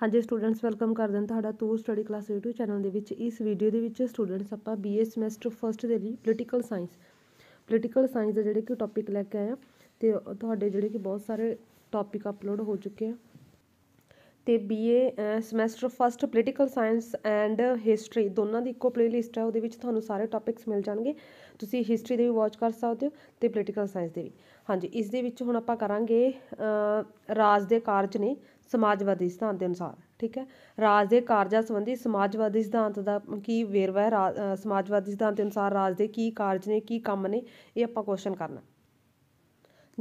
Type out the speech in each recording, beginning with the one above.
ਹਾਂਜੀ students welcome ਕਰਦੇ ਹਾਂ ਤੁਹਾਡਾ ਤੂ ਸਟੱਡੀ ਕਲਾਸ YouTube ਚੈਨਲ ਦੇ ਵਿੱਚ ਇਸ ਵੀਡੀਓ ਦੇ ਵਿੱਚ ਸਟੂਡੈਂਟਸ ਆਪਾਂ BA ਸਮੈਸਟਰ ਫਸਟ ਦੇ ਲਈ ਪੋਲੀਟੀਕਲ ਸਾਇੰਸ ਪੋਲੀਟੀਕਲ ਸਾਇੰਸ ਦਾ ਜਿਹੜੇ ਕਿ ਟੌਪਿਕ ਲੈ ਕੇ ਆਇਆ ਤੇ ਤੁਹਾਡੇ ਜਿਹੜੇ ਕਿ ਬਹੁਤ ਸਾਰੇ ਟੌਪਿਕ ਅਪਲੋਡ ਹੋ ਚੁੱਕੇ ਆ ਤੇ BA semester first political science and history ਦੋਨਾਂ ਦੀ ਇੱਕੋ ਪਲੇਲਿਸਟ ਹੈ ਉਹਦੇ ਵਿੱਚ ਤੁਹਾਨੂੰ ਸਾਰੇ ਟੌਪਿਕਸ ਮਿਲ ਜਾਣਗੇ ਤੁਸੀਂ ਹਿਸਟਰੀ ਦੇ ਵੀ ਵਾਚ ਕਰ ਸਕਦੇ ਹੋ ਤੇ ਪੋਲੀਟੀਕਲ ਸਾਇੰਸ ਦੇ ਵੀ ਹਾਂਜੀ ਇਸ ਦੇ ਵਿੱਚ ਹੁਣ ਆਪਾਂ ਕਰਾਂਗੇ ਰਾਜ ਦੇ ਕਾਰਜ ਨੇ ਸਮਾਜਵਾਦੀ ਸਿਧਾਂਤ ਦੇ ਅਨੁਸਾਰ ਠੀਕ ਹੈ ਰਾਜ ਦੇ ਕਾਰਜਾਂ ਸੰਬੰਧੀ ਸਮਾਜਵਾਦੀ ਸਿਧਾਂਤ ਦਾ ਕੀ ਵੇਰਵਾ ਹੈ ਸਮਾਜਵਾਦੀ ਸਿਧਾਂਤ ਦੇ ਅਨੁਸਾਰ ਰਾਜ ਦੇ ਕੀ ਕਾਰਜ ਨੇ ਕੀ ਕੰਮ ਨੇ ਇਹ ਆਪਾਂ ਕੁਐਸਚਨ ਕਰਨਾ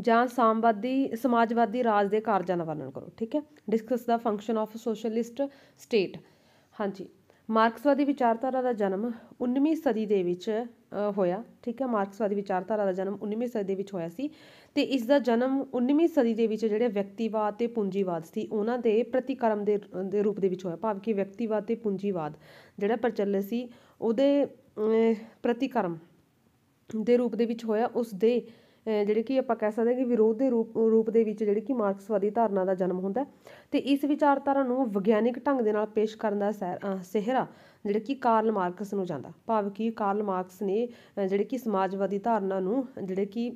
ਜਾਂ ਸਾਮਵਾਦੀ ਸਮਾਜਵਾਦੀ ਰਾਜ ਦੇ ਕਾਰਜਾਂ ਦਾ ਵਰਣਨ ਕਰੋ ਠੀਕ ਹੈ ਡਿਸਕਸ ਦਾ ਫੰਕਸ਼ਨ ਆਫ ਸੋਸ਼ਲਿਸਟ ਸਟੇਟ ਹਾਂਜੀ ਮਾਰਕਸਵਾਦੀ ਵਿਚਾਰਧਾਰਾ ਦਾ ਜਨਮ 19ਵੀਂ ਸਦੀ ਦੇ ਵਿੱਚ ਹੋਇਆ ਠੀਕ ਹੈ ਮਾਰਕਸਵਾਦੀ ਵਿਚਾਰਧਾਰਾ ਦਾ ਜਨਮ 19ਵੀਂ ਸਦੀ ਦੇ ਵਿੱਚ ਹੋਇਆ ਸੀ ਤੇ ਇਸ ਦਾ ਜਨਮ 19ਵੀਂ ਸਦੀ ਦੇ ਵਿੱਚ ਜਿਹੜੇ ਵਿਅਕਤੀਵਾਦ ਤੇ ਪੂੰਜੀਵਾਦ ਸੀ ਉਹਨਾਂ ਦੇ ਪ੍ਰਤੀਕਰਮ ਦੇ ਰੂਪ ਦੇ ਵਿੱਚ ਹੋਇਆ ਭਾਵ ਕਿ ਵਿਅਕਤੀਵਾਦ ਤੇ ਪੂੰਜੀਵਾਦ ਜਿਹੜਾ ਪ੍ਰਚਲਿਤ ਸੀ ਉਹਦੇ ਪ੍ਰਤੀਕਰਮ ਦੇ ਰੂਪ ਦੇ ਵਿੱਚ ਹੋਇਆ ਉਸ ਦੇ ਜਿਹੜੇ ਕਿ ਆਪਾਂ ਕਹਿ ਸਕਦੇ ਹਾਂ ਕਿ ਵਿਰੋਧ ਦੇ ਰੂਪ ਰੂਪ ਦੇ ਵਿੱਚ ਜਿਹੜੇ ਕਿ ਮਾਰਕਸਵਾਦੀ ਧਾਰਨਾ ਦਾ ਜਨਮ ਹੁੰਦਾ ਤੇ ਇਸ ਵਿਚਾਰਧਾਰਾ ਨੂੰ ਵਿਗਿਆਨਿਕ ਢੰਗ ਦੇ ਨਾਲ ਪੇਸ਼ ਕਰਨ ਦਾ ਸਿਹਰਾ ਜਿਹੜੇ ਕਿ ਕਾਰਲ ਮਾਰਕਸ ਨੂੰ ਜਾਂਦਾ ਭਾਵ ਕਿ ਕਾਰਲ ਮਾਰਕਸ ਨੇ ਜਿਹੜੇ ਕਿ ਸਮਾਜਵਾਦੀ ਧਾਰਨਾ ਨੂੰ ਜਿਹੜੇ ਕਿ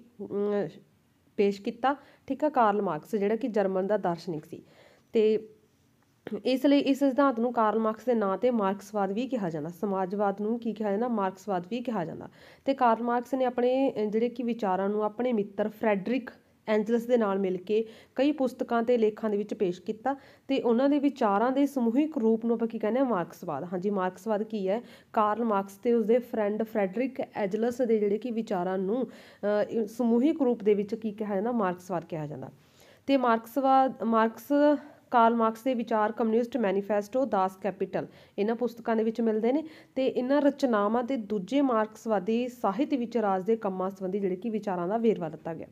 ਪੇਸ਼ ਕੀਤਾ ਠੀਕ ਹੈ ਕਾਰਲ ਮਾਰਕਸ ਜਿਹੜਾ ਕਿ ਜਰਮਨ ਦਾ ਦਾਰਸ਼ਨਿਕ ਸੀ ਤੇ ਇਸ ਲਈ ਇਸ ਸਿਧਾਂਤ ਨੂੰ ਕਾਰਲ ਮਾਰਕਸ ਦੇ ਨਾਂ ਤੇ ਮਾਰਕਸਵਾਦ ਵੀ ਕਿਹਾ ਜਾਂਦਾ ਸਮਾਜਵਾਦ ਨੂੰ ਕੀ ਕਿਹਾ ਜਾਂਦਾ ਮਾਰਕਸਵਾਦ ਵੀ ਕਿਹਾ ਜਾਂਦਾ ਤੇ ਕਾਰਲ ਮਾਰਕਸ ਨੇ ਆਪਣੇ ਜਿਹੜੇ ਕਿ ਵਿਚਾਰਾਂ ਨੂੰ ਆਪਣੇ ਮਿੱਤਰ ਫਰੈਡਰਿਕ ਐਂਜਲਸ ਦੇ ਨਾਲ ਮਿਲ ਕੇ ਕਈ ਪੁਸਤਕਾਂ ਤੇ ਲੇਖਾਂ ਦੇ ਵਿੱਚ ਪੇਸ਼ ਕੀਤਾ ਤੇ ਉਹਨਾਂ ਦੇ ਵਿਚਾਰਾਂ ਦੇ ਸਮੂਹਿਕ ਰੂਪ ਨੂੰ ਆਪਾਂ ਕੀ ਕਹਿੰਦੇ ਆ ਮਾਰਕਸਵਾਦ ਹਾਂਜੀ ਮਾਰਕਸਵਾਦ ਕੀ ਹੈ ਕਾਰਲ ਮਾਰਕਸ ਤੇ ਉਸਦੇ ਫਰੈਂਡ ਫਰੈਡਰਿਕ ਐਂਜਲਸ ਦੇ ਜਿਹੜੇ ਕਿ ਵਿਚਾਰਾਂ ਨੂੰ ਸਮੂਹਿਕ ਰੂਪ ਦੇ ਵਿੱਚ ਕੀ ਕਿਹਾ ਜਾਂਦਾ ਮਾਰਕਸਵਾਦ ਕਿਹਾ ਜਾਂਦਾ ਤੇ ਮਾਰਕਸਵਾਦ ਮਾਰਕਸ ਕਾਰਲ ਮਾਰਕਸ ਦੇ ਵਿਚਾਰ ਕਮਿਊਨਿਸਟ ਮੈਨੀਫੈਸਟੋ ਦਾਸ ਕੈਪੀਟਲ ਇਹਨਾਂ ਪੁਸਤਕਾਂ ਦੇ ਵਿੱਚ ਮਿਲਦੇ ਨੇ ਤੇ ਇਹਨਾਂ ਰਚਨਾਵਾਂ ਤੇ ਦੂਜੇ ਮਾਰਕਸਵਾਦੀ ਸਾਹਿਤ ਵਿੱਚ ਰਾਜ ਦੇ ਕੰਮਾਂ ਸੰਬੰਧੀ ਜਿਹੜੇ ਕਿ ਵਿਚਾਰਾਂ ਦਾ ਵੇਰਵਾ ਦਿੱਤਾ ਗਿਆ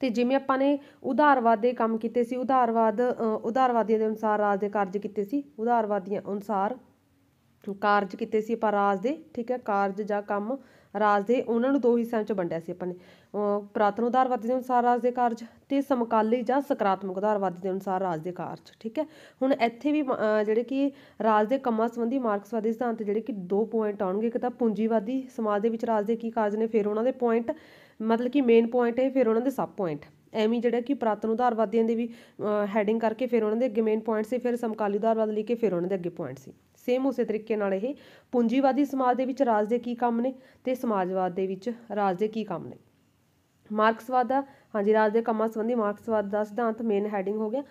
ਤੇ ਜਿਵੇਂ ਆਪਾਂ ਨੇ ਉਧਾਰਵਾਦ ਦੇ ਕੰਮ ਕੀਤੇ ਸੀ ਉਧਾਰਵਾਦ ਉਧਾਰਵਾਦੀਆਂ ਦੇ ਅਨੁਸਾਰ ਰਾਜ ਦੇ ਕਾਰਜ ਕੀਤੇ ਸੀ ਉਧਾਰਵਾਦੀਆਂ ਅਨੁਸਾਰ ਕਾਰਜ ਕੀਤੇ ਸੀ ਆਪਾਂ ਰਾਜ ਦੇ ਠੀਕ ਹੈ ਕਾਰਜ ਜਾਂ ਕੰਮ ਰਾਜ ਦੇ ਉਹਨਾਂ ਨੂੰ ਦੋ ਹਿੱਸਿਆਂ 'ਚ ਵੰਡਿਆ ਸੀ ਆਪਾਂ ਨੇ ਪ੍ਰਾਤਨ ਉਦਾਰਵਾਦੀ ਦੇ ਅਨੁਸਾਰ ਰਾਜ ਦੇ ਕਾਰਜ ਤੇ ਸਮਕਾਲੀ ਜਾਂ ਸਕਾਰਾਤਮਕ ਉਦਾਰਵਾਦੀ ਦੇ ਅਨੁਸਾਰ ਰਾਜ ਦੇ ਕਾਰਜ ਠੀਕ ਹੈ ਹੁਣ ਇੱਥੇ ਵੀ ਜਿਹੜੇ ਕਿ ਰਾਜ ਦੇ ਕੰਮਾਂ ਸੰਬੰਧੀ ਮਾਰਕਸਵਾਦੀ ਸਿਧਾਂਤ ਜਿਹੜੇ ਕਿ ਦੋ ਪੁਆਇੰਟ ਆਉਣਗੇ ਇੱਕ ਤਾਂ ਪੂੰਜੀਵਾਦੀ ਸਮਾਜ ਦੇ ਵਿੱਚ ਰਾਜ ਦੇ ਕੀ ਕਾਰਜ ਨੇ ਫਿਰ ਉਹਨਾਂ ਦੇ ਪੁਆਇੰਟ ਮਤਲਬ ਕਿ ਮੇਨ ਪੁਆਇੰਟ ਹੈ ਫਿਰ ਉਹਨਾਂ ਦੇ ਸਬ ਪੁਆਇੰਟ ਐਵੇਂ ਜਿਹੜਾ ਕਿ ਪ੍ਰਾਤਨ ਉਦਾਰਵਾਦੀਆਂ ਦੇ ਵੀ ਹੈਡਿੰਗ ਕਰਕੇ ਫਿਰ ਉਹਨਾਂ ਦੇ ਅੱਗੇ ਮੇਨ ਪੁਆਇੰਟ ਸੀ ਫਿਰ ਸਮਕਾਲੀ ਉਦਾਰਵਾਦ ਲਈ ਕੇ ਫਿਰ ਉਹਨਾਂ ਦੇ ਅੱਗੇ ਪੁਆਇੰਟ ਸੀ ਸੇਮ ਉਸੇ ਤਰੀਕੇ ਨਾਲ ਇਹ ਪੂੰਜੀਵਾਦੀ ਸਮਾਜ ਦੇ ਵਿੱਚ ਰਾਜ ਦੇ ਕੀ ਕੰਮ ਨੇ ਤੇ ਸਮਾਜਵਾਦ ਦੇ ਵਿੱਚ ਰਾਜ ਦੇ ਕੀ ਕੰਮ ਨੇ ਮਾਰਕਸਵਾਦ ਦਾ ਹਾਂਜੀ ਰਾਜ ਦੇ ਕੰਮਾਂ ਸੰਬੰਧੀ ਮਾਰਕਸਵਾਦ ਦਾ ਸਿਧਾਂਤ ਮੇਨ ਹੈਡਿੰਗ ਹੋ ਗਿਆ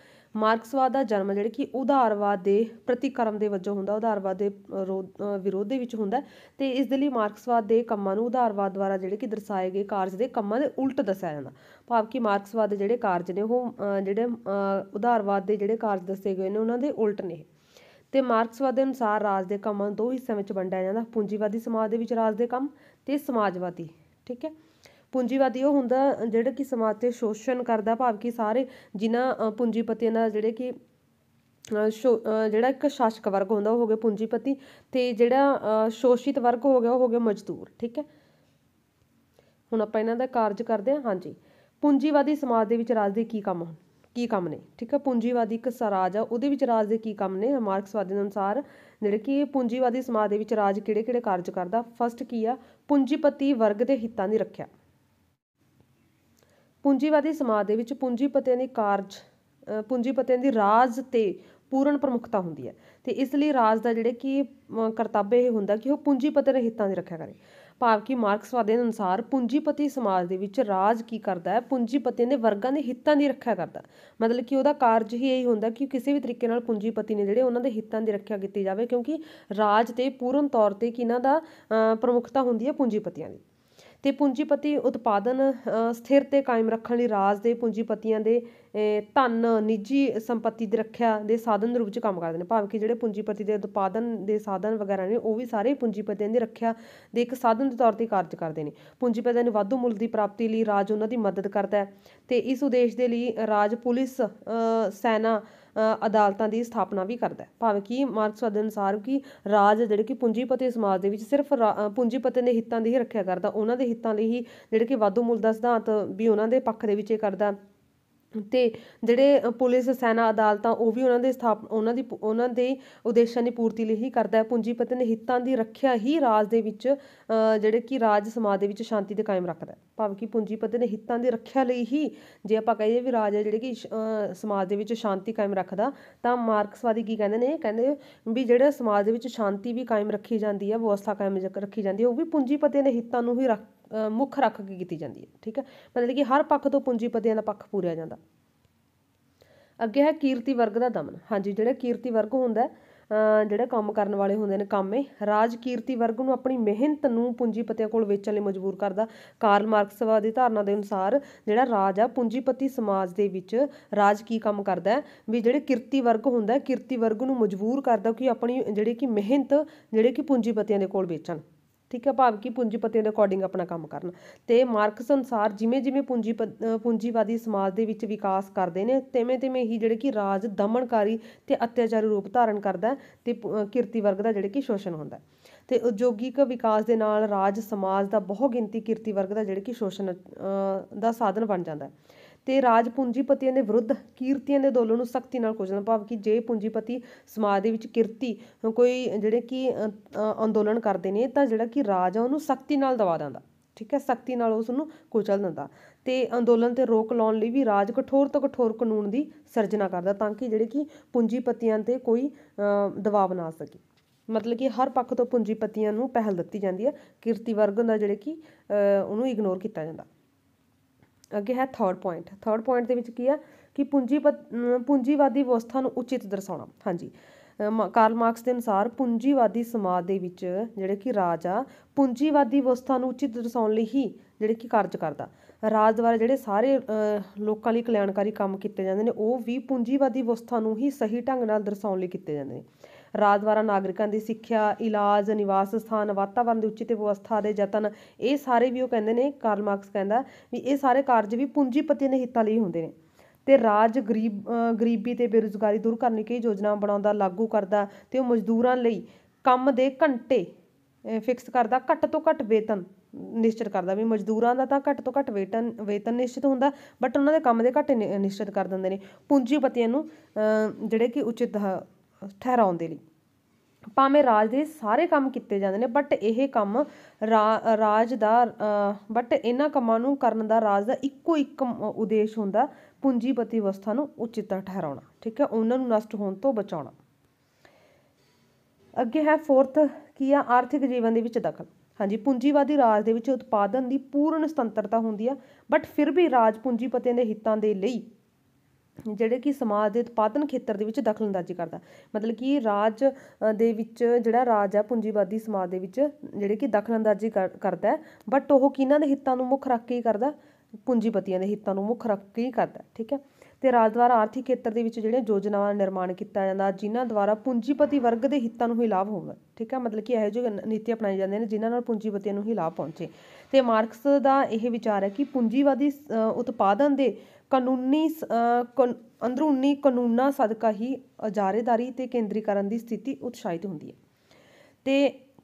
ਮਾਰਕਸਵਾਦ ਦਾ ਜਨਮ ਜਿਹੜਾ ਕਿ ਉਧਾਰਵਾਦ ਦੇ ਪ੍ਰਤੀਕਰਮ ਦੇ ਵਜੋਂ ਹੁੰਦਾ ਉਧਾਰਵਾਦ ਦੇ ਵਿਰੋਧ ਦੇ ਵਿੱਚ ਹੁੰਦਾ ਤੇ ਇਸ ਦੇ ਲਈ ਮਾਰਕਸਵਾਦ ਦੇ ਕੰਮਾਂ ਨੂੰ ਉਧਾਰਵਾਦ ਦੁਆਰਾ ਜਿਹੜੇ ਕਿ ਦਰਸਾਏ ਗਏ ਕਾਰਜ ਦੇ ਕੰਮਾਂ ਦੇ ਉਲਟ ਦੱਸਿਆ ਜਾਂਦਾ ਭਾਵ ਕਿ ਮਾਰਕਸਵਾਦ ਦੇ ਜਿਹੜੇ ਕਾਰਜ ਨੇ ਉਹ ਜਿਹੜੇ ਉਧਾਰਵਾਦ ਦੇ ਜਿਹੜੇ ਕਾਰਜ ਦੱਸੇ ਗਏ ਨੇ ਉਹਨਾਂ ਦੇ ਉਲਟ ਨੇ ਤੇ ਮਾਰਕਸਵਾਦ ਦੇ ਅਨੁਸਾਰ ਰਾਜ ਦੇ ਕੰਮਾਂ ਨੂੰ ਦੋ ਹਿੱਸਿਆਂ ਵਿੱਚ ਵੰਡਿਆ ਜਾਂਦਾ ਪੂੰਜੀਵਾਦੀ ਸਮਾਜ ਦੇ ਵਿੱਚ ਰਾਜ ਦੇ ਕੰਮ ਤੇ ਸਮਾਜਵਾਦੀ ਠੀਕ ਹੈ ਪੂੰਜੀਵਾਦੀ ਉਹ ਹੁੰਦਾ ਜਿਹੜਾ ਕਿ ਸਮਾਜ ਤੇ ਸ਼ੋਸ਼ਣ ਕਰਦਾ ਭਾਵ ਕਿ ਸਾਰੇ ਜਿਨ੍ਹਾਂ ਪੂੰਜੀਪਤੀਆਂ ਦਾ ਜਿਹੜੇ ਕਿ ਜਿਹੜਾ ਇੱਕ ਸ਼ਾਸਕ ਵਰਗ ਹੁੰਦਾ ਉਹ ਹੋ ਗਿਆ ਪੂੰਜੀਪਤੀ ਤੇ ਜਿਹੜਾ ਸ਼ੋਸ਼ਿਤ ਵਰਗ ਹੋ ਗਿਆ ਉਹ ਹੋ ਗਿਆ ਮਜ਼ਦੂਰ ਠੀਕ ਹੈ ਹੁਣ ਆਪਾਂ ਇਹਨਾਂ ਦਾ ਕਾਰਜ ਕਰਦੇ ਹਾਂ ਹਾਂਜੀ ਪੂੰਜੀਵਾਦੀ ਸਮਾਜ ਦੇ ਵਿੱਚ ਰਾਜ ਦੇ ਕੀ ਕੰਮ ਹਨ ਕੀ ਕੰਮ ਨੇ ਠੀਕ ਹੈ ਪੂੰਜੀਵਾਦੀ ਇੱਕ ਸਰਾਜ ਆ ਉਹਦੇ ਵਿੱਚ ਰਾਜ ਦੇ ਕੀ ਕੰਮ ਨੇ ਮਾਰਕਸਵਾਦੀ ਦੇ ਅਨੁਸਾਰ ਜਿਹੜੇ ਕਿ ਪੂੰਜੀਵਾਦੀ ਸਮਾਜ ਦੇ ਵਿੱਚ ਰਾਜ ਕਿਹੜੇ-ਕਿਹੜੇ ਕਾਰਜ ਕਰਦਾ ਫਸਟ ਕੀ ਆ ਪੂੰਜੀਪਤੀ ਵਰਗ ਦੇ ਹਿੱਤਾਂ ਦੀ ਰੱਖਿਆ ਪੂੰਜੀਵਾਦੀ ਸਮਾਜ ਦੇ ਵਿੱਚ ਪੂੰਜੀਪਤੀਆਂ ਦੀ ਕਾਰਜ ਪੂੰਜੀਪਤੀਆਂ ਦੀ ਰਾਜ ਤੇ ਪੂਰਨ ਪ੍ਰਮੁਖਤਾ ਹੁੰਦੀ ਹੈ ਤੇ ਇਸ ਲਈ ਰਾਜ ਦਾ ਜਿਹੜੇ ਕਿ ਕਰਤੱਵ ਇਹ ਹੁੰਦਾ ਕਿ ਉਹ ਪੂੰਜੀਪਤੀ ਦੇ ਹਿੱਤਾਂ ਦੀ ਰੱਖਿਆ ਕਰੇ ਭਾਵ ਕਿ ਮਾਰਕਸਵਾਦ ਦੇ ਅਨੁਸਾਰ ਪੂੰਜੀਪਤੀ ਸਮਾਜ ਦੇ ਵਿੱਚ ਰਾਜ ਕੀ ਕਰਦਾ ਹੈ ਪੂੰਜੀਪਤੀ ਦੇ ਵਰਗਾਂ ਦੇ ਹਿੱਤਾਂ ਦੀ ਰੱਖਿਆ ਕਰਦਾ ਮਤਲਬ ਕਿ ਉਹਦਾ ਕਾਰਜ ਹੀ ਇਹੀ ਹੁੰਦਾ ਕਿ ਕਿਸੇ ਵੀ ਤਰੀਕੇ ਨਾਲ ਪੂੰਜੀਪਤੀ ਨੇ ਜਿਹੜੇ ਉਹਨਾਂ ਦੇ ਹਿੱਤਾਂ ਦੀ ਰੱਖਿਆ ਕੀਤੀ ਜਾਵੇ ਕਿਉਂਕਿ ਰਾਜ ਤੇ ਪੂਰਨ ਤੌਰ ਤੇ ਕਿਨਾਂ ਦਾ ਪ੍ਰਮੁੱਖਤਾ ਹੁੰਦੀ ਹੈ ਪੂੰਜੀਪਤੀਆਂ ਦੀ ਤੇ ਪੂੰਜੀਪਤੀ ਉਤਪਾਦਨ ਸਥਿਰ ਤੇ ਕਾਇਮ ਰੱਖਣ ਲਈ ਰਾਜ ਦੇ ਪੂੰਜੀਪਤੀਆਂ ਦੇ ਧਨ ਨਿੱਜੀ ਸੰਪਤੀ ਦੀ ਰੱਖਿਆ ਦੇ ਸਾਧਨ ਦੇ ਰੂਪ 'ਚ ਕੰਮ ਕਰਦੇ ਨੇ ਭਾਵ ਕਿ ਜਿਹੜੇ ਪੂੰਜੀਪਤੀ ਦੇ ਉਤਪਾਦਨ ਦੇ ਸਾਧਨ ਵਗੈਰਾ ਨੇ ਉਹ ਵੀ ਸਾਰੇ ਪੂੰਜੀਪਤੀਆਂ ਦੀ ਰੱਖਿਆ ਦੇ ਇੱਕ ਸਾਧਨ ਦੇ ਤੌਰ ਤੇ ਕਾਰਜ ਕਰਦੇ ਨੇ ਪੂੰਜੀਪਤੀਆਂ ਨੂੰ ਵਾਧੂ ਮੁੱਲ ਦੀ ਪ੍ਰਾਪਤੀ ਲਈ ਰਾਜ ਉਹਨਾਂ ਦੀ ਮਦਦ ਕਰਦਾ ਹੈ ਤੇ ਇਸ ਉਦੇਸ਼ ਦੇ ਲਈ ਰਾਜ ਪੁਲਿਸ ਸੈਨਾ ਅਦਾਲਤਾਂ ਦੀ ਸਥਾਪਨਾ ਵੀ ਕਰਦਾ ਹੈ ਭਾਵੇਂ ਕਿ ਮਾਰਕਸਵਾਦ ਅਨੁਸਾਰ ਕਿ ਰਾਜ ਜਿਹੜੇ ਕਿ ਪੂੰਜੀਪਤੀ ਸਮਾਜ ਦੇ ਵਿੱਚ ਸਿਰਫ ਪੂੰਜੀਪਤੀ ਦੇ ਹਿੱਤਾਂ ਦੀ ਹੀ ਰੱਖਿਆ ਕਰਦਾ ਉਹਨਾਂ ਦੇ ਹਿੱਤਾਂ ਲਈ ਹੀ ਜਿਹੜੇ ਕਿ ਵਾਧੂ ਮੁੱਲ ਦਾ ਸਿਧਾਂਤ ਵੀ ਉਹਨਾਂ ਦੇ ਪੱਖ ਦੇ ਵਿੱਚ ਇਹ ਕਰਦਾ ਤੇ ਜਿਹੜੇ ਪੁਲਿਸ ਸੈਨਾ ਅਦਾਲਤਾਂ ਉਹ ਵੀ ਉਹਨਾਂ ਦੇ ਸਥਾਪ ਉਹਨਾਂ ਦੀ ਉਹਨਾਂ ਦੇ ਉਦੇਸ਼ਾਂ ਦੀ ਪੂਰਤੀ ਲਈ ਹੀ ਕਰਦਾ ਹੈ ਪੂੰਜੀਪਤੀਆਂ ਹਿੱਤਾਂ ਦੀ ਰੱਖਿਆ ਹੀ ਰਾਜ ਦੇ ਵਿੱਚ ਜਿਹੜੇ ਕਿ ਰਾਜ ਸਮਾਜ ਦੇ ਵਿੱਚ ਸ਼ਾਂਤੀ ਤੇ ਕਾਇਮ ਰੱਖਦਾ ਹੈ ਭਾਵੇਂ ਕਿ ਪੂੰਜੀਪਤੀ ਹਿੱਤਾਂ ਦੀ ਰੱਖਿਆ ਲਈ ਹੀ ਜੇ ਆਪਾਂ ਕਹੀਏ ਵੀ ਰਾਜ ਹੈ ਜਿਹੜੇ ਕਿ ਸਮਾਜ ਦੇ ਵਿੱਚ ਸ਼ਾਂਤੀ ਕਾਇਮ ਰੱਖਦਾ ਤਾਂ ਮਾਰਕਸਵਾਦੀ ਕੀ ਕਹਿੰਦੇ ਨੇ ਕਹਿੰਦੇ ਵੀ ਜਿਹੜਾ ਸਮਾਜ ਦੇ ਵਿੱਚ ਸ਼ਾਂਤੀ ਵੀ ਕਾਇਮ ਰੱਖੀ ਜਾਂਦੀ ਹੈ ਵਿਵਸਥਾ ਕਾਇਮ ਰੱਖੀ ਜਾਂਦੀ ਹੈ ਉਹ ਵੀ ਪੂੰਜੀਪਤੀਆਂ ਹਿੱਤਾਂ ਨੂੰ ਹੀ ਰੱਖ ਮੁੱਖ ਰੱਖ ਕੇ ਕੀਤੀ ਜਾਂਦੀ ਹੈ ਠੀਕ ਹੈ ਮਤਲਬ ਕਿ ਹਰ ਪੱਖ ਤੋਂ ਪੂੰਜੀਪਤੀਆਂ ਦਾ ਪੱਖ ਪੂਰਿਆ ਜਾਂਦਾ ਅੱਗੇ ਹੈ ਕੀਰਤੀ ਵਰਗ ਦਾ ਦਮਨ ਹਾਂਜੀ ਜਿਹੜਾ ਕੀਰਤੀ ਵਰਗ ਹੁੰਦਾ ਜਿਹੜਾ ਕੰਮ ਕਰਨ ਵਾਲੇ ਹੁੰਦੇ ਨੇ ਕਾਮੇ ਰਾਜ ਕੀਰਤੀ ਵਰਗ ਨੂੰ ਆਪਣੀ ਮਿਹਨਤ ਨੂੰ ਪੂੰਜੀਪਤੀਆਂ ਕੋਲ ਵੇਚਣ ਲਈ ਮਜਬੂਰ ਕਰਦਾ ਕਾਰਲ ਮਾਰਕਸਵਾਦ ਦੀ ਧਾਰਨਾ ਦੇ ਅਨੁਸਾਰ ਜਿਹੜਾ ਰਾਜ ਆ ਪੂੰਜੀਪਤੀ ਸਮਾਜ ਦੇ ਵਿੱਚ ਰਾਜ ਕੀ ਕੰਮ ਕਰਦਾ ਵੀ ਜਿਹੜੇ ਕੀਰਤੀ ਵਰਗ ਹੁੰਦਾ ਕੀਰਤੀ ਵਰਗ ਨੂੰ ਮਜਬੂਰ ਕਰਦਾ ਕਿ ਆਪਣੀ ਜਿਹੜੀ ਕਿ ਮਿਹਨਤ ਜਿਹੜੇ ਕਿ ਪੂੰਜੀਪਤੀਆਂ ਦੇ ਕੋਲ ਵੇਚਣ ਠੀਕ ਹੈ ਭਾਵ ਕਿ ਪੂੰਜੀਪਤੀਆਂ ਦੇ ਅਕੋਰਡਿੰਗ ਆਪਣਾ ਕੰਮ ਕਰਨ ਤੇ ਮਾਰਕਸ ਅਨੁਸਾਰ ਜਿਵੇਂ ਜਿਵੇਂ ਪੂੰਜੀ ਪੂੰਜੀਵਾਦੀ ਸਮਾਜ ਦੇ ਵਿੱਚ ਵਿਕਾਸ ਕਰਦੇ ਨੇ ਤਿਵੇਂ ਤਿਵੇਂ ਹੀ ਜਿਹੜੇ ਕਿ ਰਾਜ ਦਮਨਕਾਰੀ ਤੇ ਅਤਿਆਚਾਰੀ ਰੂਪ ਧਾਰਨ ਕਰਦਾ ਤੇ ਕਿਰਤੀ ਵਰਗ ਦਾ ਜਿਹੜੇ ਕਿ ਸ਼ੋਸ਼ਣ ਹੁੰਦਾ ਤੇ ਉਦਯੋਗਿਕ ਵਿਕਾਸ ਦੇ ਨਾਲ ਰਾਜ ਸਮਾਜ ਦਾ ਗਿਣਤੀ ਕਿਰਤੀ ਵਰਗ ਦਾ ਜਿਹੜੇ ਕਿ ਸ਼ੋਸ਼ਣ ਦਾ ਸਾਧਨ ਬਣ ਜਾਂਦਾ ਹੈ ਤੇ ਰਾਜ ਪੂੰਜੀਪਤੀਆਂ ਦੇ ਵਿਰੁੱਧ ਕੀਰਤੀਆਂ ਦੇ ਅੰਦੋਲਨ ਨੂੰ ਸਖਤੀ ਨਾਲ ਕੁਚਲਣ ਭਾਵ ਕਿ ਜੇ ਪੂੰਜੀਪਤੀ ਸਮਾਜ ਦੇ ਵਿੱਚ ਕਿਰਤੀ ਕੋਈ ਜਿਹੜੇ ਕਿ ਅੰਦੋਲਨ ਕਰਦੇ ਨੇ ਤਾਂ ਜਿਹੜਾ ਕਿ ਰਾਜ ਆ ਉਹਨੂੰ ਸਖਤੀ ਨਾਲ ਦਬਾ ਦਿੰਦਾ ਠੀਕ ਹੈ ਸਖਤੀ ਨਾਲ ਉਸ ਨੂੰ ਕੁਚਲ ਦਿੰਦਾ ਤੇ ਅੰਦੋਲਨ ਤੇ ਰੋਕ ਲਾਉਣ ਲਈ ਵੀ ਰਾਜ ਕਠੋਰ ਤੋਂ ਕਠੋਰ ਕਾਨੂੰਨ ਦੀ ਸਿਰਜਣਾ ਕਰਦਾ ਤਾਂ ਕਿ ਜਿਹੜੇ ਕਿ ਪੂੰਜੀਪਤੀਆਂ ਤੇ ਕੋਈ ਦਬਾਅ ਬਣਾ ਸਕੇ ਮਤਲਬ ਕਿ ਹਰ ਪੱਖ ਤੋਂ ਪੂੰਜੀਪਤੀਆਂ ਨੂੰ ਪਹਿਲ ਦਿੱਤੀ ਜਾਂਦੀ ਹੈ ਕਿਰਤੀ ਵਰਗ ਦਾ ਜਿਹੜੇ ਕਿ ਉਹਨੂੰ ਇਗਨੋਰ ਕੀਤਾ ਜਾਂਦਾ ਅੱਗੇ ਹੈ ਥਰਡ ਪੁਆਇੰਟ ਥਰਡ ਪੁਆਇੰਟ ਦੇ ਵਿੱਚ ਕੀ ਆ ਕਿ ਪੂੰਜੀ ਪੂੰਜੀਵਾਦੀ ਵਿਵਸਥਾ ਨੂੰ ਉਚਿਤ ਦਰਸਾਉਣਾ ਹਾਂਜੀ ਕਾਰਲ ਮਾਰਕਸ ਦੇ ਅਨੁਸਾਰ ਪੂੰਜੀਵਾਦੀ ਸਮਾਜ ਦੇ ਵਿੱਚ ਜਿਹੜੇ ਕਿ ਰਾਜ ਆ ਪੂੰਜੀਵਾਦੀ ਵਿਵਸਥਾ ਨੂੰ ਉਚਿਤ ਦਰਸਾਉਣ ਲਈ ਹੀ ਜਿਹੜੇ ਕਿ ਕਾਰਜ ਕਰਦਾ ਰਾਜ ਦੁਆਰਾ ਜਿਹੜੇ ਸਾਰੇ ਲੋਕਾਂ ਲਈ ਕਲਿਆਣਕਾਰੀ ਕੰਮ ਕੀਤੇ ਜਾਂਦੇ ਨੇ ਉਹ ਵੀ ਪੂੰਜੀਵਾਦੀ ਵਿਵਸਥਾ ਨੂੰ ਹੀ ਸਹੀ ਢੰਗ ਨਾਲ ਦਰਸਾਉਣ ਲਈ ਕੀਤੇ ਜਾਂਦੇ ਨੇ ਰਾਜ ਦੁਆਰਾ ਨਾਗਰਿਕਾਂ ਦੀ ਸਿੱਖਿਆ ਇਲਾਜ ਨਿਵਾਸ ਸਥਾਨ ਵਾਤਾਵਰਣ ਦੀ ਉਚਿਤ ਵਿਵਸਥਾ ਦੇ ਯਤਨ ਇਹ ਸਾਰੇ ਵੀ ਉਹ ਕਹਿੰਦੇ ਨੇ ਕਾਰਲ ਮਾਰਕਸ ਕਹਿੰਦਾ ਵੀ ਇਹ ਸਾਰੇ ਕਾਰਜ ਵੀ ਪੂੰਜੀਪਤੀ ਦੇ ਹਿੱਤਾਂ ਲਈ ਹੁੰਦੇ ਨੇ ਤੇ ਰਾਜ ਗਰੀਬ ਗਰੀਬੀ ਤੇ ਬੇਰੁਜ਼ਗਾਰੀ ਦੂਰ ਕਰਨ ਲਈ ਕਈ ਯੋਜਨਾਵਾਂ ਬਣਾਉਂਦਾ ਲਾਗੂ ਕਰਦਾ ਤੇ ਉਹ ਮਜ਼ਦੂਰਾਂ ਲਈ ਕੰਮ ਦੇ ਘੰਟੇ ਫਿਕਸ ਕਰਦਾ ਘੱਟ ਤੋਂ ਘੱਟ ਵੇਤਨ ਨਿਸ਼ਚਿਤ ਕਰਦਾ ਵੀ ਮਜ਼ਦੂਰਾਂ ਦਾ ਤਾਂ ਘੱਟ ਤੋਂ ਘੱਟ ਵੇਤਨ ਵੇਤਨ ਨਿਸ਼ਚਿਤ ਹੁੰਦਾ ਬਟ ਉਹਨਾਂ ਦੇ ਕੰਮ ਦੇ ਘੱਟ ਨਿਸ਼ਚਿਤ ਕਰ ਦਿੰਦੇ ਨੇ ਪੂੰਜੀਪਤੀਆਂ ਨੂੰ ਜਿਹੜੇ ਕਿ ਉਚਿਤ ਠਹਿਰਾਉਣ ਦੇ ਲਈ ਭਾਵੇਂ ਰਾਜ ਦੇ ਸਾਰੇ ਕੰਮ ਕੀਤੇ ਜਾਂਦੇ ਨੇ ਬਟ ਇਹ ਕੰਮ ਰਾਜ ਦਾ ਬਟ ਇਹਨਾਂ ਕੰਮਾਂ ਨੂੰ ਕਰਨ ਦਾ ਰਾਜ ਦਾ ਇੱਕੋ ਇੱਕ ਉਦੇਸ਼ ਹੁੰਦਾ ਪੂੰਜੀਪਤੀ ਵਿਵਸਥਾ ਨੂੰ ਉਚਿਤ ਠਹਿਰਾਉਣਾ ਠੀਕ ਹੈ ਉਹਨਾਂ ਨੂੰ ਨਸ਼ਟ ਹੋਣ ਤੋਂ ਬਚਾਉਣਾ ਅੱਗੇ ਹੈ ਫੋਰਥ ਕੀ ਆ ਆਰਥਿਕ ਜੀਵਨ ਦੇ ਵਿੱਚ ਦਖਲ ਹਾਂਜੀ ਪੂੰਜੀਵਾਦੀ ਰਾਜ ਦੇ ਵਿੱਚ ਉਤਪਾਦਨ ਦੀ ਪੂਰਨ ਸੁਤੰਤਰਤਾ ਹੁੰਦੀ ਆ ਬਟ ਫਿਰ ਵੀ ਰਾਜ ਪੂੰਜੀਪਤੀਆਂ ਦੇ ਹਿੱਤਾਂ ਦੇ ਲਈ ਜਿਹੜੇ ਕਿ ਸਮਾਜ ਦੇ ਉਤਪਾਦਨ ਖੇਤਰ ਦੇ ਵਿੱਚ ਦਖਲਅੰਦਾਜ਼ੀ ਕਰਦਾ ਮਤਲਬ ਕਿ ਰਾਜ ਦੇ ਵਿੱਚ ਜਿਹੜਾ ਰਾਜ ਹੈ ਪੂੰਜੀਵਾਦੀ ਸਮਾਜ ਦੇ ਵਿੱਚ ਜਿਹੜੇ ਕਿ ਦਖਲਅੰਦਾਜ਼ੀ ਕਰਦਾ ਬਟ ਉਹ ਕਿਹਨਾਂ ਦੇ ਹਿੱਤਾਂ ਨੂੰ ਮੁੱਖ ਰੱਖ ਕੇ ਕਰਦਾ ਪੂੰਜੀਪਤੀਆਂ ਦੇ ਹਿੱਤਾਂ ਨੂੰ ਮੁੱਖ ਰੱਖ ਕੇ ਹੀ ਕਰਦਾ ਠੀਕ ਹੈ ਤੇ ਰਾਜ ਦੁਆਰਾ ਆਰਥਿਕ ਖੇਤਰ ਦੇ ਵਿੱਚ ਜਿਹੜੇ ਯੋਜਨਾਵਾਂ ਦਾ ਨਿਰਮਾਣ ਕੀਤਾ ਜਾਂਦਾ ਜਿਨ੍ਹਾਂ ਦੁਆਰਾ ਪੂੰਜੀਪਤੀ ਵਰਗ ਦੇ ਹਿੱਤਾਂ ਨੂੰ ਹੀ ਲਾਭ ਹੋਵੇ ਠੀਕ ਹੈ ਮਤਲਬ ਕਿ ਇਹੋ ਜਿਹੇ ਨੀਤੀ ਅਪਣਾਈ ਜਾਂਦੇ ਨੇ ਜਿਨ੍ਹਾਂ ਨਾਲ ਪੂੰਜੀਪਤੀਆਂ ਨੂੰ ਹੀ ਲਾਭ ਪਹੁੰਚੇ ਤੇ ਮਾਰਕਸ ਦਾ ਇਹ ਵਿਚਾਰ ਹੈ ਕਿ ਪੂੰਜੀਵਾਦੀ ਉਤਪਾਦਨ ਦੇ ਕਾਨੂੰਨੀ ਅੰਦਰੂਨੀ ਕਾਨੂੰਨਾਂ ਸਦਕਾ ਹੀ ਅਜਾਰੇਦਾਰੀ ਤੇ ਕੇਂਦਰੀਕਰਨ ਦੀ ਸਥਿਤੀ ਉਤਸ਼ਾਹਿਤ ਹੁੰਦੀ ਹੈ ਤੇ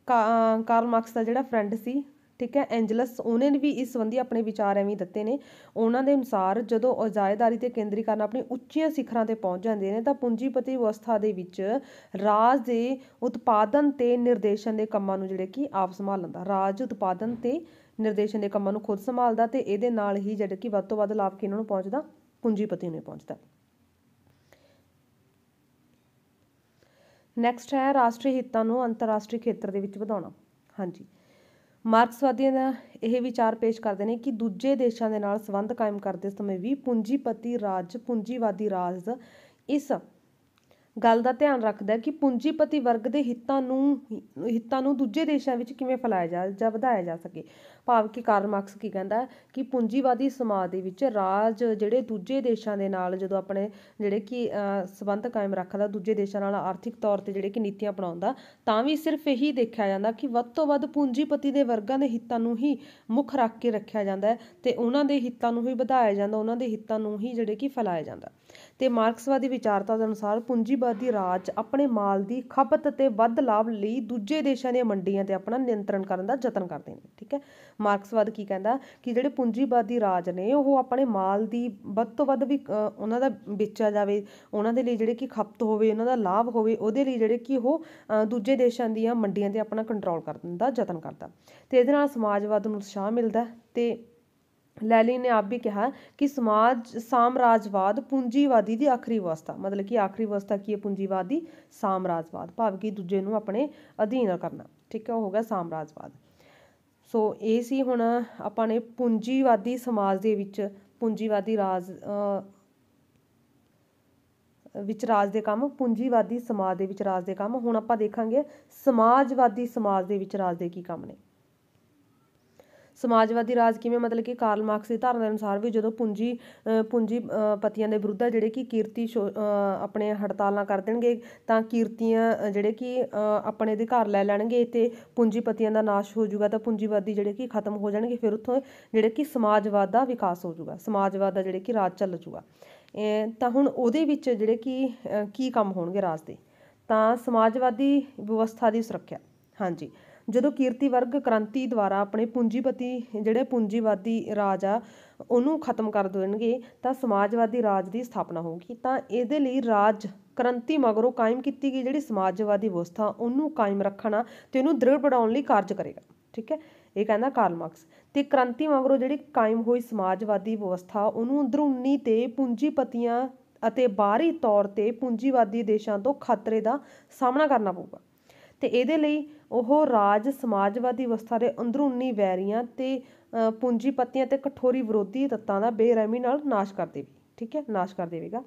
ਕਾਰਲ ਮਾਰਕਸ ਦਾ ਜਿਹੜਾ ਫਰੈਂਡ ਸੀ ਠੀਕ ਹੈ ਐਂਜਲਸ ਉਹਨੇ ਵੀ ਇਸ ਸੰਬੰਧੀ ਆਪਣੇ ਵਿਚਾਰ ਐਵੇਂ ਦਿੱਤੇ ਨੇ ਉਹਨਾਂ ਦੇ ਅਨੁਸਾਰ ਜਦੋਂ ਔਜ਼ਾਇਦਾਰੀ ਤੇ ਕੇਂਦਰੀਕਰਨ ਆਪਣੀ ਉੱਚੀਆਂ ਸਿਖਰਾਂ ਤੇ ਪਹੁੰਚ ਜਾਂਦੇ ਨੇ ਤਾਂ ਪੂੰਜੀਪਤੀ ਵਿਵਸਥਾ ਦੇ ਵਿੱਚ ਰਾਜ ਦੇ ਉਤਪਾਦਨ ਤੇ ਨਿਰਦੇਸ਼ਨ ਦੇ ਕੰਮਾਂ ਨੂੰ ਜਿਹੜੇ ਕਿ ਆਪ ਸੰਭਾਲ ਲੈਂਦਾ ਰਾਜ ਉਤਪਾਦਨ ਤੇ ਨਿਰਦੇਸ਼ਨ ਦੇ ਕੰਮਾਂ ਨੂੰ ਖੁਦ ਸੰਭਾਲਦਾ ਤੇ ਇਹਦੇ ਨਾਲ ਹੀ ਜਿਹੜੇ ਕਿ ਵੱਧ ਤੋਂ ਵੱਧ ਲਾਭ ਕਿਹਨਾਂ ਨੂੰ ਪਹੁੰਚਦਾ ਪੂੰਜੀਪਤੀ ਨੂੰ ਪਹੁੰਚਦਾ ਨੈਕਸਟ ਹੈ ਰਾਸ਼ਟਰੀ ਹਿੱਤਾਂ ਨੂੰ ਅੰਤਰਰਾਸ਼ਟਰੀ ਖੇਤਰ ਦੇ ਵਿੱਚ ਵਧਾਉਣਾ ਹਾਂਜੀ ਮਾਰਕਸਵਾਦੀਆਂ ਦਾ ਇਹ ਵਿਚਾਰ ਪੇਸ਼ ਕਰਦੇ ਨੇ ਕਿ ਦੂਜੇ ਦੇਸ਼ਾਂ ਦੇ ਨਾਲ ਸੰਬੰਧ ਕਾਇਮ ਕਰਦੇ ਸਮੇਂ ਵੀ ਪੂੰਜੀਪਤੀ ਰਾਜ ਪੂੰਜੀਵਾਦੀ ਰਾਜ ਇਸ ਗੱਲ ਦਾ ਧਿਆਨ ਰੱਖਦਾ ਹੈ ਕਿ ਪੂੰਜੀਪਤੀ ਵਰਗ ਦੇ ਹਿੱਤਾਂ ਨੂੰ ਹਿੱਤਾਂ ਨੂੰ ਦੂਜੇ ਦੇਸ਼ਾਂ ਵਿੱਚ ਕਿਵੇਂ ਫੈਲਾਇਆ ਜਾ ਜਾਂ ਵਧਾਇਆ ਜਾ ਸਕੇ ਭਾਵ ਕਿ ਕਾਰਲ ਮਾਰਕਸ ਕੀ ਕਹਿੰਦਾ ਕਿ ਪੂੰਜੀਵਾਦੀ ਸਮਾਜ ਦੇ ਵਿੱਚ ਰਾਜ ਜਿਹੜੇ ਦੂਜੇ ਦੇਸ਼ਾਂ ਦੇ ਨਾਲ ਜਦੋਂ ਆਪਣੇ ਜਿਹੜੇ ਕਿ ਸਬੰਧ ਕਾਇਮ ਰੱਖਦਾ ਦੂਜੇ ਦੇਸ਼ਾਂ ਨਾਲ ਆਰਥਿਕ ਤੌਰ ਤੇ ਜਿਹੜੇ ਕਿ ਨੀਤੀਆਂ ਅਪਣਾਉਂਦਾ ਤਾਂ ਵੀ ਸਿਰਫ ਇਹੀ ਦੇਖਿਆ ਜਾਂਦਾ ਕਿ ਵੱਧ ਤੋਂ ਵੱਧ ਪੂੰਜੀਪਤੀ ਦੇ ਵਰਗਾਂ ਦੇ ਹਿੱਤਾਂ ਨੂੰ ਹੀ ਮੁੱਖ ਰੱਖ ਕੇ ਰੱਖਿਆ ਜਾਂਦਾ ਤੇ ਉਹਨਾਂ ਦੇ ਹਿੱਤਾਂ ਨੂੰ ਹੀ ਵਧਾਇਆ ਜਾਂਦਾ ਉਹਨਾਂ ਦੇ ਹਿੱਤਾਂ ਨੂੰ ਹੀ ਜਿਹੜੇ ਕਿ ਫੈਲਾਇਆ ਜਾਂਦਾ ਤੇ ਮਾਰਕਸਵਾਦੀ ਵਿਚਾਰਤਾ ਦੇ ਅਨੁਸਾਰ ਪੂੰਜੀਵਾਦੀ ਰਾਜ ਆਪਣੇ ਮਾਲ ਦੀ ਖਪਤ ਤੇ ਵੱਧ ਲਾਭ ਲਈ ਦੂਜੇ ਦੇਸ਼ਾਂ ਦੀਆਂ ਮੰਡੀਆਂ ਤੇ ਆਪਣਾ ਨਿਯੰਤਰਣ ਕਰਨ ਦਾ ਯਤਨ ਕਰਦੇ ਨੇ ਠੀਕ ਹੈ ਮਾਰਕਸਵਾਦ ਕੀ ਕਹਿੰਦਾ ਕਿ ਜਿਹੜੇ ਪੂੰਜੀਵਾਦੀ ਰਾਜ ਨੇ ਉਹ ਆਪਣੇ ਮਾਲ ਦੀ ਵੱਧ ਤੋਂ ਵੱਧ ਵੀ ਉਹਨਾਂ ਦਾ ਵੇਚਿਆ ਜਾਵੇ ਉਹਨਾਂ ਦੇ ਲਈ ਜਿਹੜੇ ਕਿ ਖਪਤ ਹੋਵੇ ਉਹਨਾਂ ਦਾ ਲਾਭ ਹੋਵੇ ਉਹਦੇ ਲਈ ਜਿਹੜੇ ਕਿ ਉਹ ਦੂਜੇ ਦੇਸ਼ਾਂ ਦੀਆਂ ਮੰਡੀਆਂ ਤੇ ਆਪਣਾ ਕੰਟਰੋਲ ਕਰ ਦਿੰਦਾ ਯਤਨ ਕਰਦਾ ਤੇ ਇਹਦੇ ਨਾਲ ਸਮਾਜਵਾਦ ਨੂੰ ਉਤਸ਼ਾਹ ਮਿਲਦਾ ਤੇ ਲੈਲੀ ਨੇ ਆਪ ਵੀ ਕਿਹਾ ਕਿ ਸਮਾਜ ਸਾਮਰਾਜਵਾਦ ਪੂੰਜੀਵਾਦੀ ਦੀ ਆਖਰੀ ਅਵਸਥਾ ਮਤਲਬ ਕਿ ਆਖਰੀ ਅਵਸਥਾ ਕੀ ਹੈ ਪੂੰਜੀਵਾਦੀ ਸਾਮਰਾਜਵਾਦ ਭਾਵ ਕਿ ਦੂਜੇ ਨੂੰ ਆਪਣੇ ਅਧੀਨ ਕਰਨਾ ਠੀਕ ਹੈ ਉਹ ਹੋ ਗਿਆ ਸਾਮਰਾਜਵਾਦ ਸੋ ਇਹ ਸੀ ਹੁਣ ਆਪਾਂ ਨੇ ਪੂੰਜੀਵਾਦੀ ਸਮਾਜ ਦੇ ਵਿੱਚ ਪੂੰਜੀਵਾਦੀ ਰਾਜ ਵਿੱਚ ਰਾਜ ਦੇ ਕੰਮ ਪੂੰਜੀਵਾਦੀ ਸਮਾਜ ਦੇ ਵਿੱਚ ਰਾਜ ਦੇ ਕੰਮ ਹੁਣ ਆਪਾਂ ਦੇਖਾਂਗੇ ਸਮਾਜਵਾਦੀ ਸਮਾਜ ਦੇ ਵਿੱਚ ਰਾਜ ਦੇ ਕੀ ਕੰਮ ਨੇ ਸਮਾਜਵਾਦੀ ਰਾਜ ਕਿਵੇਂ ਮਤਲਬ ਕਿ ਕਾਰਲ ਮਾਰਕਸ ਦੀ ਧਾਰਨਾ ਦੇ ਅਨੁਸਾਰ ਵੀ ਜਦੋਂ ਪੂੰਜੀ ਪੂੰਜੀ ਪਤੀਆਂ ਦੇ ਵਿਰੁੱਧ ਜਿਹੜੇ ਕਿ ਕੀਰਤੀ ਆਪਣੇ ਹੜਤਾਲਾਂ ਕਰ ਦੇਣਗੇ ਤਾਂ ਕੀਰਤੀਆਂ ਜਿਹੜੇ ਕਿ ਆਪਣੇ ਅਧਿਕਾਰ ਲੈ ਲੈਣਗੇ ਤੇ ਪੂੰਜੀਪਤੀਆਂ ਦਾ ਨਾਸ਼ ਹੋ ਜਾਊਗਾ ਤਾਂ ਪੂੰਜੀਵਾਦੀ ਜਿਹੜੇ ਕਿ ਖਤਮ ਹੋ ਜਾਣਗੇ ਫਿਰ ਉੱਥੋਂ ਜਿਹੜੇ ਕਿ ਸਮਾਜਵਾਦ ਦਾ ਵਿਕਾਸ ਹੋ ਜਾਊਗਾ ਸਮਾਜਵਾਦ ਦਾ ਜਿਹੜੇ ਕਿ ਰਾਜ ਚੱਲ ਜਾਊਗਾ ਤਾਂ ਹੁਣ ਉਹਦੇ ਵਿੱਚ ਜਿਹੜੇ ਕਿ ਕੀ ਕੰਮ ਹੋਣਗੇ ਰਾਜ ਦੇ ਤਾਂ ਸਮਾਜਵਾਦੀ ਵਿਵਸਥਾ ਦੀ ਸੁਰੱਖਿਆ ਹਾਂਜੀ ਜਦੋਂ ਕੀਰਤੀ ਵਰਗ ਕ੍ਰਾਂਤੀ ਦੁਆਰਾ ਆਪਣੇ ਪੂੰਜੀਪਤੀ ਜਿਹੜੇ ਪੂੰਜੀਵਾਦੀ ਰਾਜ ਆ ਉਹਨੂੰ ਖਤਮ ਕਰ ਦੇਣਗੇ ਤਾਂ ਸਮਾਜਵਾਦੀ ਰਾਜ ਦੀ ਸਥਾਪਨਾ ਹੋਊਗੀ ਤਾਂ ਇਹਦੇ ਲਈ ਰਾਜ ਕ੍ਰਾਂਤੀ ਮਗਰੋਂ ਕਾਇਮ ਕੀਤੀ ਗਈ ਜਿਹੜੀ ਸਮਾਜਵਾਦੀ ਵਿਵਸਥਾ ਉਹਨੂੰ ਕਾਇਮ ਰੱਖਣਾ ਤੇ ਉਹਨੂੰ ਦ੍ਰਿੜ ਬਣਾਉਣ ਲਈ ਕਾਰਜ ਕਰੇਗਾ ਠੀਕ ਹੈ ਇਹ ਕਹਿੰਦਾ ਕਾਰਲ ਮਾਰਕਸ ਤੇ ਕ੍ਰਾਂਤੀ ਮਗਰੋਂ ਜਿਹੜੀ ਕਾਇਮ ਹੋਈ ਸਮਾਜਵਾਦੀ ਵਿਵਸਥਾ ਉਹਨੂੰ ਅੰਦਰੂਨੀ ਤੇ ਪੂੰਜੀਪਤੀਆਂ ਅਤੇ ਬਾਹਰੀ ਤੌਰ ਤੇ ਪੂੰਜੀਵਾਦੀ ਦੇਸ਼ਾਂ ਤੋਂ ਖਤਰੇ ਦਾ ਸਾਹਮਣਾ ਕਰਨਾ ਪਊਗਾ ਤੇ ਇਹਦੇ ਲਈ ਉਹ ਰਾਜ ਸਮਾਜਵਾਦੀ ਵਿਵਸਥਾ ਦੇ ਅੰਦਰੂਨੀ ਵੈਰੀਆਂ ਤੇ ਪੂੰਜੀਪਤੀਆਂ ਤੇ ਕਠੋਰੀ ਵਿਰੋਧੀ ਤੱਤਾਂ ਦਾ ਬੇਰਹਿਮੀ ਨਾਲ ਨਾਸ਼ ਕਰ ਦੇਵੇ ਠੀਕ ਹੈ ਨਾਸ਼ ਕਰ ਦੇਵੇਗਾ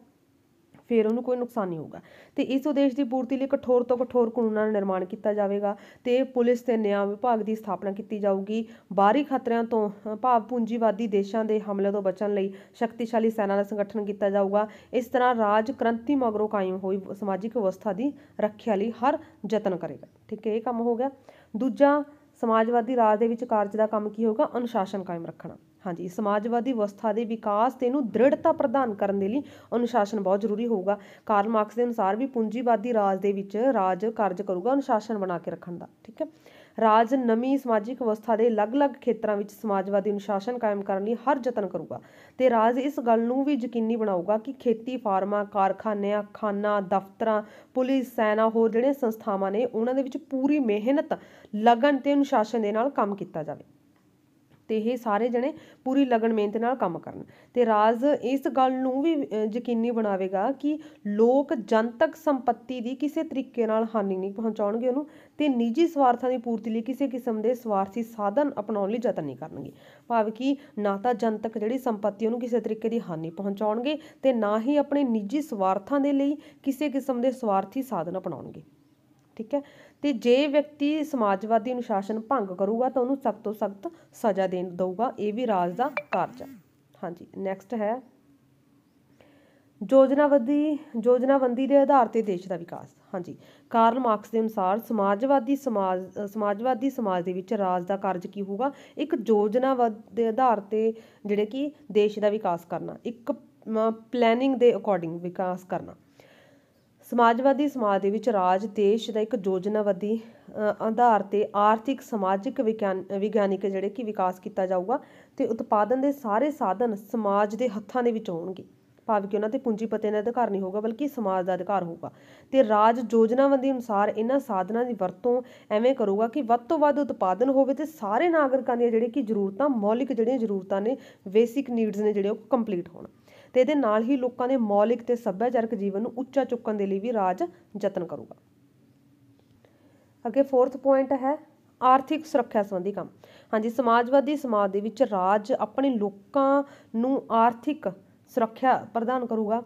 ਫਿਰ ਉਹਨੂੰ ਕੋਈ ਨੁਕਸਾਨ ਨਹੀਂ ਹੋਊਗਾ ਤੇ ਇਸ ਉਦੇਸ਼ ਦੀ ਪੂਰਤੀ ਲਈ ਕਠੋਰ ਤੋਂ ਕਠੋਰ ਕਾਨੂੰਨਾਂ ਦਾ ਨਿਰਮਾਣ ਕੀਤਾ ਜਾਵੇਗਾ ਤੇ ਪੁਲਿਸ ਤੇ ਨਿਆਂ ਵਿਭਾਗ ਦੀ ਸਥਾਪਨਾ ਕੀਤੀ ਜਾਊਗੀ ਬਾਹਰੀ ਖਤਰਿਆਂ ਤੋਂ ਭਾਵ ਪੂੰਜੀਵਾਦੀ ਦੇਸ਼ਾਂ ਦੇ ਹਮਲੇ ਤੋਂ ਬਚਣ ਲਈ ਸ਼ਕਤੀਸ਼ਾਲੀ ਸੈਨਾ ਦਾ ਸੰਗਠਨ ਕੀਤਾ ਜਾਊਗਾ ਇਸ ਤਰ੍ਹਾਂ ਰਾਜ ਕ੍ਰਾਂਤੀ ਮਗਰੋਂ ਕਾਇਮ ਹੋਈ ਸਮਾਜਿਕ ਵਿਵਸਥਾ ਦੀ ਰੱਖਿਆ ਲਈ ਹਰ ਯਤਨ ਕਰੇਗਾ ਠੀਕ ਹੈ ਇਹ ਕੰਮ ਹੋ ਗਿਆ ਦੂਜਾ ਸਮਾਜਵਾਦੀ ਰਾਜ ਦੇ ਵਿੱਚ ਕਾਰਜ ਦਾ ਕੰਮ ਕੀ ਹੋਊਗਾ ਅਨੁਸ਼ਾਸਨ ਕਾਇਮ ਰੱਖਣਾ ਹਾਂਜੀ ਸਮਾਜਵਾਦੀ ਵਿਵਸਥਾ ਦੇ ਵਿਕਾਸ ਤੇ ਇਹਨੂੰ ਦ੍ਰਿੜਤਾ ਪ੍ਰਦਾਨ ਕਰਨ ਦੇ ਲਈ ਅਨੁਸ਼ਾਸਨ ਬਹੁਤ ਜ਼ਰੂਰੀ ਹੋਊਗਾ ਕਾਰਲ ਮਾਰਕਸ ਦੇ ਅਨੁਸਾਰ ਵੀ ਪੂੰਜੀਵਾਦੀ ਰਾਜ ਦੇ ਵਿੱਚ ਰਾਜ ਕਾਰਜ ਕਰੂਗਾ ਅਨੁਸ਼ਾਸਨ ਬਣਾ ਕੇ ਰੱਖਣ ਦਾ ਠੀਕ ਹੈ ਰਾਜ ਨਵੀਂ ਸਮਾਜਿਕ ਵਿਵਸਥਾ ਦੇ ਅਲੱਗ-ਅਲੱਗ ਖੇਤਰਾਂ ਵਿੱਚ ਸਮਾਜਵਾਦੀ ਅਨੁਸ਼ਾਸਨ ਕਾਇਮ ਕਰਨ ਲਈ ਹਰ ਯਤਨ ਕਰੂਗਾ ਤੇ ਰਾਜ ਇਸ ਗੱਲ ਨੂੰ ਵੀ ਯਕੀਨੀ ਬਣਾਊਗਾ ਕਿ ਖੇਤੀ ਫਾਰਮਾਂ ਕਾਰਖਾਨਿਆਂ ਖਾਨਾ ਦਫ਼ਤਰਾਂ ਪੁਲਿਸ ਸੈਨਾ ਹੋਰ ਜਿਹੜੇ ਸੰਸਥਾਵਾਂ ਨੇ ਉਹਨਾਂ ਦੇ ਵਿੱਚ ਪੂਰੀ ਮਿਹਨਤ ਲਗਨ ਤੇ ਅਨੁਸ਼ਾਸਨ ਦੇ ਨਾਲ ਕੰਮ ਕੀਤਾ ਜਾਵੇ ਤੇ ਇਹ ਸਾਰੇ ਜਣੇ ਪੂਰੀ ਲਗਨ ਮਿਹਨਤ ਨਾਲ ਕੰਮ ਕਰਨ ਤੇ ਰਾਜ ਇਸ ਗੱਲ ਨੂੰ ਵੀ ਯਕੀਨੀ ਬਣਾਵੇਗਾ ਕਿ ਲੋਕ ਜਨਤਕ ਸੰਪਤੀ ਦੀ ਕਿਸੇ ਤਰੀਕੇ ਨਾਲ ਹਾਨੀ ਨਹੀਂ ਪਹੁੰਚਾਉਣਗੇ ਉਹਨੂੰ ਤੇ ਨਿੱਜੀ ਸਵਾਰਥਾਂ ਦੀ ਪੂਰਤੀ ਲਈ ਕਿਸੇ ਕਿਸਮ ਦੇ ਸਵਾਰਥੀ ਸਾਧਨ ਅਪਣਾਉਣ ਲਈ ਯਤਨ ਨਹੀਂ ਕਰਨਗੇ ਭਾਵ ਕਿ ਨਾ ਤਾਂ ਜਨਤਕ ਜਿਹੜੀ ਸੰਪਤੀ ਉਹਨੂੰ ਕਿਸੇ ਤਰੀਕੇ ਦੀ ਹਾਨੀ ਪਹੁੰਚਾਉਣਗੇ ਤੇ ਨਾ ਹੀ ਆਪਣੇ ਨਿੱਜੀ ਸਵਾਰਥਾਂ ਦੇ ਲਈ ਕਿਸੇ ਕਿਸਮ ਦੇ ਸਵਾਰਥੀ ਸਾਧਨ ਅਪਣਾਉਣਗੇ ਠੀਕ ਹੈ ਤੇ ਜੇ ਵਿਅਕਤੀ ਸਮਾਜਵਾਦੀ ਅਨੁਸ਼ਾਸਨ ਭੰਗ ਕਰੂਗਾ ਤਾਂ ਉਹਨੂੰ ਸਖਤ ਤੋਂ ਸਖਤ ਸਜ਼ਾ ਦੇਣ ਦਊਗਾ ਇਹ ਵੀ ਰਾਜ ਦਾ ਕਾਰਜ ਹੈ ਹਾਂਜੀ ਨੈਕਸਟ ਹੈ ਯੋਜਨਾਬੰਦੀ ਯੋਜਨਾਬੰਦੀ ਦੇ ਆਧਾਰ ਤੇ ਦੇਸ਼ ਦਾ ਵਿਕਾਸ ਹਾਂਜੀ ਕਾਰਲ ਮਾਰਕਸ ਦੇ ਅਨੁਸਾਰ ਸਮਾਜਵਾਦੀ ਸਮਾਜ ਸਮਾਜਵਾਦੀ ਸਮਾਜ ਦੇ ਵਿੱਚ ਰਾਜ ਦਾ ਕਾਰਜ ਕੀ ਹੋਊਗਾ ਇੱਕ ਯੋਜਨਾਵਦ ਦੇ ਆਧਾਰ ਤੇ ਜਿਹੜੇ ਕਿ ਦੇਸ਼ ਦਾ ਵਿਕਾਸ ਕਰਨਾ ਇੱਕ ਪਲੈਨਿੰਗ ਦੇ ਅਕੋਰਡਿੰਗ ਵਿਕਾਸ ਕਰਨਾ ਸਮਾਜਵਾਦੀ ਸਮਾਜ ਦੇ ਵਿੱਚ ਰਾਜ ਦੇਸ਼ ਦਾ ਇੱਕ ਯੋਜਨਾਵਾਦੀ ਆਧਾਰ ਤੇ ਆਰਥਿਕ ਸਮਾਜਿਕ ਵਿਗਿਆਨਿਕ ਜਿਹੜੇ ਕਿ ਵਿਕਾਸ ਕੀਤਾ ਜਾਊਗਾ ਤੇ ਉਤਪਾਦਨ ਦੇ ਸਾਰੇ ਸਾਧਨ ਸਮਾਜ ਦੇ ਹੱਥਾਂ ਦੇ ਵਿੱਚ ਆਉਣਗੇ ਭਾਵ ਕਿ ਉਹਨਾਂ ਤੇ ਪੂੰਜੀਪਤੀ ਦਾ ਅਧਿਕਾਰ ਨਹੀਂ ਹੋਊਗਾ ਬਲਕਿ ਸਮਾਜ ਦਾ ਅਧਿਕਾਰ ਹੋਊਗਾ ਤੇ ਰਾਜ ਯੋਜਨਾਬੰਦੀ ਅਨੁਸਾਰ ਇਹਨਾਂ ਸਾਧਨਾਂ ਦੀ ਵਰਤੋਂ ਐਵੇਂ ਕਰੂਗਾ ਕਿ ਵੱਧ ਤੋਂ ਵੱਧ ਉਤਪਾਦਨ ਹੋਵੇ ਤੇ ਸਾਰੇ ਨਾਗਰਿਕਾਂ ਦੀਆਂ ਜਿਹੜੇ ਕਿ ਜ਼ਰੂਰਤਾਂ ਮੌਲਿਕ ਜਿਹੜੀਆਂ ਜ਼ਰੂਰਤਾਂ ਨੇ ਬੇਸਿਕ ਨੀਡਸ ਨੇ ਜਿਹੜੇ ਉਹ ਕੰਪਲੀਟ ਹੋਣ ਤੇ ਇਹਦੇ ਨਾਲ ਹੀ ਲੋਕਾਂ ਦੇ ਮੌਲਿਕ ਤੇ ਸੱਭਿਆਚਾਰਕ ਜੀਵਨ ਨੂੰ ਉੱਚਾ ਚੁੱਕਣ ਦੇ ਲਈ ਵੀ ਰਾਜ ਯਤਨ ਕਰੂਗਾ ਅੱਗੇ 4th ਪੁਆਇੰਟ ਹੈ ਆਰਥਿਕ ਸੁਰੱਖਿਆ ਸੰਬੰਧੀ ਕੰਮ ਹਾਂਜੀ ਸਮਾਜਵਾਦੀ ਸਮਾਜ ਦੇ ਵਿੱਚ ਰਾਜ ਆਪਣੇ ਲੋਕਾਂ ਨੂੰ ਆਰਥਿਕ ਸੁਰੱਖਿਆ ਪ੍ਰਦਾਨ ਕਰੂਗਾ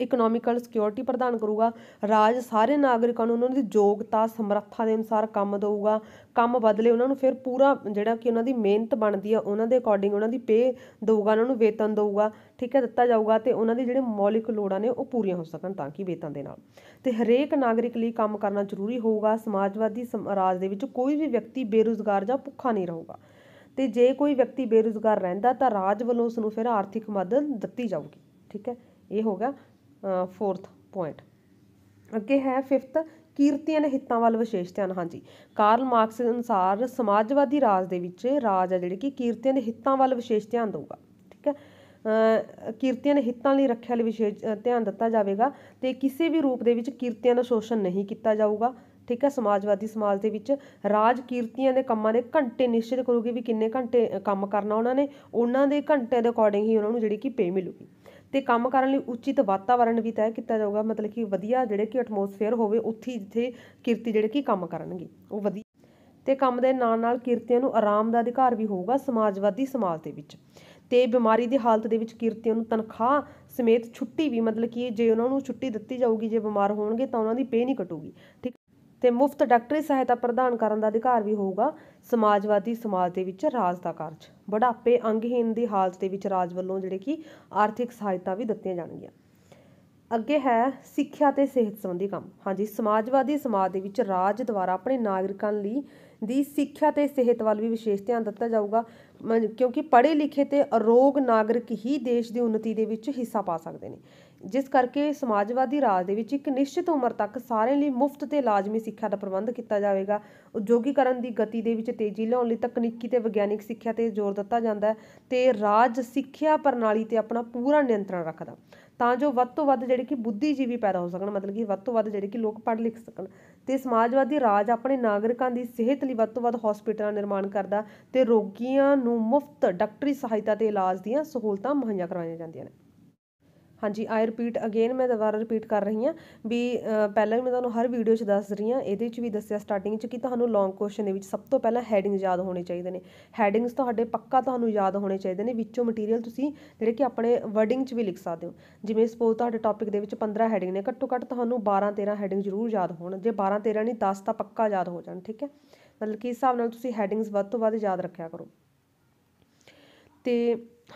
ਇਕਨੋਮਿਕਲ ਸਿਕਿਉਰਿਟੀ ਪ੍ਰਦਾਨ ਕਰੂਗਾ ਰਾਜ ਸਾਰੇ ਨਾਗਰਿਕਾਂ ਨੂੰ ਉਹਨਾਂ ਦੀ ਯੋਗਤਾ ਸਮਰੱਥਾ ਦੇ ਅਨੁਸਾਰ ਕੰਮ ਦੇਊਗਾ ਕੰਮ ਬਦਲੇ ਉਹਨਾਂ ਨੂੰ ਫਿਰ ਪੂਰਾ ਜਿਹੜਾ ਕਿ ਉਹਨਾਂ ਦੀ ਮਿਹਨਤ ਬਣਦੀ ਆ ਉਹਨਾਂ ਦੇ ਅਕੋਰਡਿੰਗ ਉਹਨਾਂ ਦੀ ਪੇ ਦੇਊਗਾ ਉਹਨਾਂ ਨੂੰ ਵੇਤਨ ਦੇਊਗਾ ਠੀਕ ਹੈ ਦਿੱਤਾ ਜਾਊਗਾ ਤੇ ਉਹਨਾਂ ਦੇ ਜਿਹੜੇ ਮੌਲਿਕ ਲੋੜਾਂ ਨੇ ਉਹ ਪੂਰੀਆਂ ਹੋ ਸਕਣ ਤਾਂ ਕਿ ਵੇਤਨ ਦੇ ਨਾਲ ਤੇ ਹਰੇਕ ਨਾਗਰਿਕ ਲਈ ਕੰਮ ਕਰਨਾ ਜ਼ਰੂਰੀ ਹੋਊਗਾ ਸਮਾਜਵਾਦੀ ਰਾਜ ਦੇ ਵਿੱਚ ਕੋਈ ਵੀ ਵਿਅਕਤੀ ਬੇਰੁਜ਼ਗਾਰ ਜਾਂ ਭੁੱਖਾ ਨਹੀਂ ਰਹੂਗਾ ਤੇ ਜੇ ਕੋਈ ਵਿਅਕਤੀ ਬੇਰੁਜ਼ਗਾਰ ਰਹਿੰਦਾ ਤਾਂ ਰਾਜ ਵੱਲੋਂ ਉਸ ਨੂੰ ਫਿਰ ਆਰਥਿਕ ਮਦਦ ਦਿੱਤੀ ਜਾਊਗੀ ਠੀਕ ਹੈ ਇਹ ਹੋ ਗਿਆ ਫੋਰਥ ਪੁਆਇੰਟ ਅੱਗੇ ਹੈ ਫਿਫਥ ਕੀਰਤੀਆਂ ਨੇ ਹਿੱਤਾਂ ਵੱਲ ਵਿਸ਼ੇਸ਼ ਧਿਆਨ ਹਾਂਜੀ ਕਾਰਲ ਮਾਰਕਸ ਦੇ ਅਨੁਸਾਰ ਸਮਾਜਵਾਦੀ ਰਾਜ ਦੇ ਵਿੱਚ ਰਾਜ ਹੈ ਜਿਹੜੇ ਕਿ ਕੀਰਤੀਆਂ ਦੇ ਹਿੱਤਾਂ ਵੱਲ ਵਿਸ਼ੇਸ਼ ਧਿਆਨ ਦੇਊਗਾ ਠੀਕ ਹੈ ਕੀਰਤੀਆਂ ਦੇ ਹਿੱਤਾਂ ਲਈ ਰੱਖਿਆ ਲਈ ਵਿਸ਼ੇਸ਼ ਧਿਆਨ ਦਿੱਤਾ ਜਾਵੇਗਾ ਤੇ ਕਿਸੇ ਵੀ ਰੂਪ ਦੇ ਵਿੱਚ ਕੀਰਤੀਆਂ ਦਾ ਸ਼ੋਸ਼ਣ ਨਹੀਂ ਕੀਤਾ ਜਾਊਗਾ ਠੀਕ ਹੈ ਸਮਾਜਵਾਦੀ ਸਮਾਜ ਦੇ ਵਿੱਚ ਰਾਜ ਕੀਰਤੀਆਂ ਦੇ ਕੰਮਾਂ ਦੇ ਘੰਟੇ ਨਿਸ਼ਚਿਤ ਕਰੂਗੀ ਵੀ ਕਿੰਨੇ ਘੰਟੇ ਕੰਮ ਕਰਨਾ ਉਹਨਾਂ ਨੇ ਉਹਨਾਂ ਦੇ ਘੰਟੇ ਦੇ ਅਕੋਰਡਿੰਗ ਹੀ ਉਹਨਾਂ ਨੂੰ ਜਿਹੜੀ ਕਿ ਪੇ ਮਿਲੂਗੀ ਤੇ ਕੰਮ ਕਰਨ ਲਈ ਉਚਿਤ ਵਾਤਾਵਰਣ ਵੀ ਤੈਅ ਕੀਤਾ ਜਾਊਗਾ ਮਤਲਬ ਕਿ ਵਧੀਆ ਜਿਹੜੇ ਕਿ ਐਟਮੋਸਫੇਅਰ ਹੋਵੇ ਉੱਥੇ ਜਿੱਥੇ ਕਿਰਤੀ ਜਿਹੜੇ ਕਿ ਕੰਮ ਕਰਨਗੇ ਉਹ ਵਧੀਆ ਤੇ ਕੰਮ ਦੇ ਨਾਲ ਨਾਲ ਕਿਰਤੀਆਂ ਨੂੰ ਆਰਾਮ ਦਾ ਅਧਿਕਾਰ ਵੀ ਹੋਊਗਾ ਸਮਾਜਵਾਦੀ ਸਮਾਜ ਦੇ ਵਿੱਚ ਤੇ ਬਿਮਾਰੀ ਦੀ ਹਾਲਤ ਦੇ ਵਿੱਚ ਕਿਰਤੀਆਂ ਨੂੰ ਤਨਖਾਹ ਸਮੇਤ ਛੁੱਟੀ ਵੀ ਮਤਲਬ ਕਿ ਜੇ ਉਹਨਾਂ ਨੂੰ ਛੁੱਟੀ ਦਿੱਤੀ ਜਾਊਗੀ ਜੇ ਬਿਮਾਰ ਹੋਣਗੇ ਤਾਂ ਉਹਨਾਂ ਦੀ ਪੇ ਨਹੀਂ ਕਟੂਗੀ ਠੀਕ ਤੇ ਮੁਫਤ ਡਾਕਟਰੀ ਸਹਾਇਤਾ ਪ੍ਰਦਾਨ ਕਰਨ ਦਾ ਅਧਿਕਾਰ ਵੀ ਹੋਊਗਾ ਸਮਾਜਵਾਦੀ ਸਮਾਜ ਦੇ ਵਿੱਚ ਰਾਜ ਦਾ ਕਾਰਜ ਬੁਢਾਪੇ ਅੰਗਹੀਨ ਦੀ ਹਾਲਤ ਦੇ ਵਿੱਚ ਰਾਜ ਵੱਲੋਂ ਜਿਹੜੇ ਕਿ ਆਰਥਿਕ ਸਹਾਇਤਾ ਵੀ ਦਿੱਤੀਆਂ ਜਾਣਗੀਆਂ ਅੱਗੇ ਹੈ ਸਿੱਖਿਆ ਤੇ ਸਿਹਤ ਸੰਬੰਧੀ ਕੰਮ ਹਾਂਜੀ ਸਮਾਜਵਾਦੀ ਸਮਾਜ ਦੇ ਵਿੱਚ ਰਾਜ ਦੁਆਰਾ ਆਪਣੇ ਨਾਗਰਿਕਾਂ ਲਈ ਦੀ ਸਿੱਖਿਆ ਤੇ ਸਿਹਤ ਵੱਲ ਵੀ ਵਿਸ਼ੇਸ਼ ਧਿਆਨ ਦਿੱਤਾ ਜਾਊਗਾ ਕਿਉਂਕਿ ਪੜ੍ਹੇ ਲਿਖੇ ਤੇ ਅਰੋਗ ਨਾਗਰਿਕ ਹੀ ਦੇਸ਼ ਦੀ ਉન્નਤੀ ਦੇ ਵਿੱਚ ਹਿੱਸਾ ਪਾ ਸਕਦੇ ਨੇ ਜਿਸ ਕਰਕੇ ਸਮਾਜਵਾਦੀ ਰਾਜ ਦੇ ਵਿੱਚ ਇੱਕ ਨਿਸ਼ਚਿਤ ਉਮਰ ਤੱਕ ਸਾਰਿਆਂ ਲਈ ਮੁਫਤ ਤੇ ਲਾਜ਼ਮੀ ਸਿੱਖਿਆ ਦਾ ਪ੍ਰਬੰਧ ਕੀਤਾ ਜਾਵੇਗਾ ਉਦਯੋਗੀਕਰਨ ਦੀ ਗਤੀ ਦੇ ਵਿੱਚ ਤੇਜ਼ੀ ਲਿਆਉਣ ਲਈ ਤਕਨੀਕੀ ਤੇ ਵਿਗਿਆਨਿਕ ਸਿੱਖਿਆ ਤੇ ਜ਼ੋਰ ਦਿੱਤਾ ਜਾਂਦਾ ਤੇ ਰਾਜ ਸਿੱਖਿਆ ਪ੍ਰਣਾਲੀ ਤੇ ਆਪਣਾ ਪੂਰਾ ਨਿਯੰਤਰਣ ਰੱਖਦਾ ਤਾਂ ਜੋ ਵੱਧ ਤੋਂ ਵੱਧ ਜਿਹੜੇ ਕਿ ਬੁੱਧੀਜੀਵੀ ਪੈਦਾ ਹੋ ਸਕਣ ਮਤਲਬ ਕਿ ਵੱਧ ਤੋਂ ਵੱਧ ਜਿਹੜੇ ਕਿ ਲੋਕ ਪੜ੍ਹ ਲਿਖ ਸਕਣ ਤੇ ਸਮਾਜਵਾਦੀ ਰਾਜ ਆਪਣੇ ਨਾਗਰਿਕਾਂ ਦੀ ਸਿਹਤ ਲਈ ਵੱਧ ਤੋਂ ਵੱਧ ਹਸਪੀਟਲਾਂ ਨਿਰਮਾਣ ਕਰਦਾ ਤੇ ਰੋਗੀਆਂ ਨੂੰ ਮੁਫਤ ਡਾਕਟਰੀ ਸਹਾਇਤਾ ਤੇ ਇਲਾਜ ਦੀਆਂ ਸਹੂਲਤਾਂ ਮੁਹੱਈਆ ਕਰਵਾਈਆਂ ਜਾਂਦੀਆਂ ਨੇ ਹਾਂਜੀ ਆਈ ਰਿਪੀਟ ਅਗੇਨ ਮੈਂ ਦੁਬਾਰਾ ਰਿਪੀਟ ਕਰ ਰਹੀ ਹਾਂ ਵੀ ਪਹਿਲਾਂ ਵੀ ਮੈਂ ਤੁਹਾਨੂੰ ਹਰ ਵੀਡੀਓ 'ਚ ਦੱਸ ਰਹੀ ਹਾਂ ਇਹਦੇ 'ਚ ਵੀ ਦੱਸਿਆ ਸਟਾਰਟਿੰਗ 'ਚ ਕਿ ਤੁਹਾਨੂੰ ਲੌਂਗ ਕੁਐਸਚਨ ਦੇ ਵਿੱਚ ਸਭ ਤੋਂ ਪਹਿਲਾਂ ਹੈਡਿੰਗ ਯਾਦ ਹੋਣੇ ਚਾਹੀਦੇ ਨੇ ਹੈਡਿੰਗਸ ਤੁਹਾਡੇ ਪੱਕਾ ਤੁਹਾਨੂੰ ਯਾਦ ਹੋਣੇ ਚਾਹੀਦੇ ਨੇ ਵਿੱਚੋਂ ਮਟੀਰੀਅਲ ਤੁਸੀਂ ਜਿਹੜੇ ਕਿ ਆਪਣੇ ਵਰਡਿੰਗ 'ਚ ਵੀ ਲਿਖ ਸਕਦੇ ਹੋ ਜਿਵੇਂ ਸਪੋਜ਼ ਤੁਹਾਡੇ ਟੌਪਿਕ ਦੇ ਵਿੱਚ 15 ਹੈਡਿੰਗ ਨੇ ਘੱਟੋ ਘੱਟ ਤੁਹਾਨੂੰ 12 13 ਹੈਡਿੰਗ ਜ਼ਰੂਰ ਯਾਦ ਹੋਣ ਜੇ 12 13 ਨਹੀਂ 10 ਤਾਂ ਪੱਕਾ ਯਾਦ ਹੋ ਜਾਣ ਠੀਕ ਹੈ ਮਤਲਬ ਕਿ ਇਸ ਹਿਸਾਬ ਨਾਲ ਤੁਸੀਂ ਹੈਡਿੰਗਸ ਵੱਧ ਤੋਂ ਵੱਧ ਯਾਦ ਰੱਖਿਆ ਕਰੋ ਤੇ